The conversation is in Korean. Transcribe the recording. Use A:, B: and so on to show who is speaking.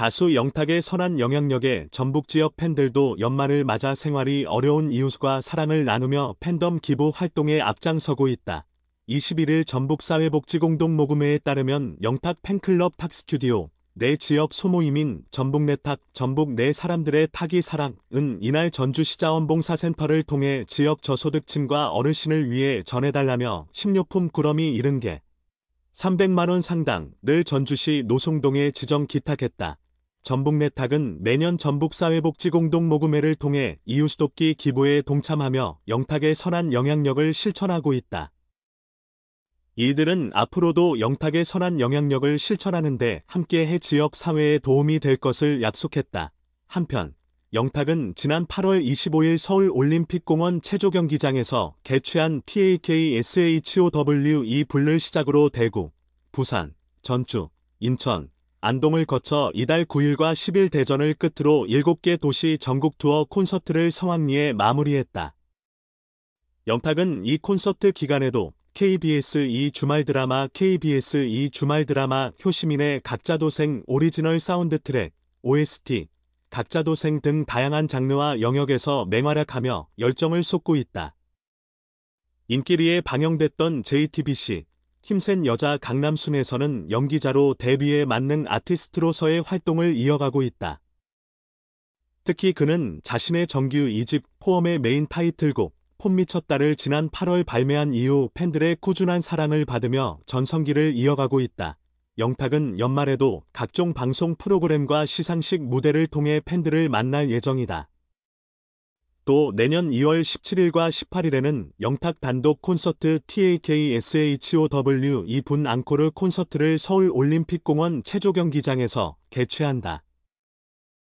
A: 가수 영탁의 선한 영향력에 전북 지역 팬들도 연말을 맞아 생활이 어려운 이웃과 사랑을 나누며 팬덤 기부 활동에 앞장서고 있다. 21일 전북사회복지공동모금회에 따르면 영탁 팬클럽 탁스튜디오 내 지역 소모임인 전북 내탁 전북 내 사람들의 타기 사랑은 이날 전주시자원봉사센터를 통해 지역 저소득층과 어르신을 위해 전해달라며 식료품 구러미 7 0게 300만원 상당늘 전주시 노송동에 지정 기탁했다. 전북내탁은 매년 전북사회복지공동모금회를 통해 이웃돕기 기부에 동참하며 영탁의 선한 영향력을 실천하고 있다. 이들은 앞으로도 영탁의 선한 영향력을 실천하는데 함께해 지역 사회에 도움이 될 것을 약속했다. 한편 영탁은 지난 8월 25일 서울 올림픽공원 체조 경기장에서 개최한 TAK SHOWE 불을 시작으로 대구, 부산, 전주, 인천, 안동을 거쳐 이달 9일과 10일 대전을 끝으로 7개 도시 전국 투어 콘서트를 성황리에 마무리했다. 영탁은 이 콘서트 기간에도 KBS 2 주말 드라마 KBS 2 주말 드라마 효시민의 각자도생 오리지널 사운드 트랙 OST 각자도생 등 다양한 장르와 영역에서 맹활약하며 열정을 쏟고 있다. 인기리에 방영됐던 JTBC 힘센 여자 강남순에서는 연기자로 데뷔에 맞는 아티스트로서의 활동을 이어가고 있다. 특히 그는 자신의 정규 2집 포엄의 메인 타이틀곡 폼 미쳤다를 지난 8월 발매한 이후 팬들의 꾸준한 사랑을 받으며 전성기를 이어가고 있다. 영탁은 연말에도 각종 방송 프로그램과 시상식 무대를 통해 팬들을 만날 예정이다. 또 내년 2월 17일과 18일에는 영탁 단독 콘서트 TAKSHOW 2분 앙코르 콘서트를 서울 올림픽공원 체조경기장에서 개최한다.